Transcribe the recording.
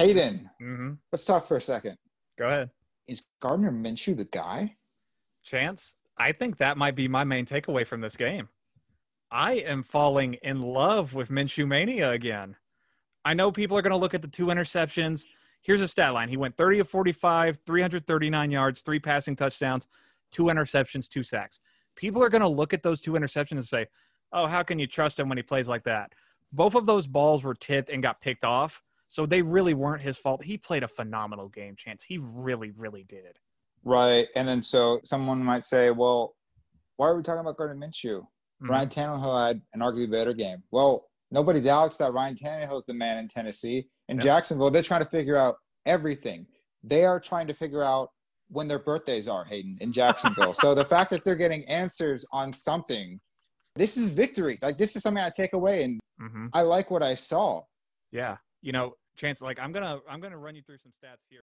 Hayden, mm-hmm. let's talk for a second. Go ahead. Is Gardner Minshew the guy? Chance, I think that might be my main takeaway from this game. I am falling in love with Minshew Mania again. I know people are going to look at the two interceptions. Here's a stat line. He went 30 of 45, 339 yards, three passing touchdowns, two interceptions, two sacks. People are going to look at those two interceptions and say, oh, how can you trust him when he plays like that? Both of those balls were tipped and got picked off. So they really weren't his fault. He played a phenomenal game, Chance. He really, really did. Right. And then so someone might say, well, why are we talking about Gardner Minshew? Mm-hmm. Ryan Tannehill had an arguably better game. Well, nobody doubts that Ryan Tannehill is the man in Tennessee. In yep. Jacksonville, they're trying to figure out everything. They are trying to figure out when their birthdays are, Hayden, in Jacksonville. so the fact that they're getting answers on something, this is victory. Like, this is something I take away. And mm-hmm. I like what I saw. Yeah you know, Chance, like I'm gonna I'm gonna run you through some stats here.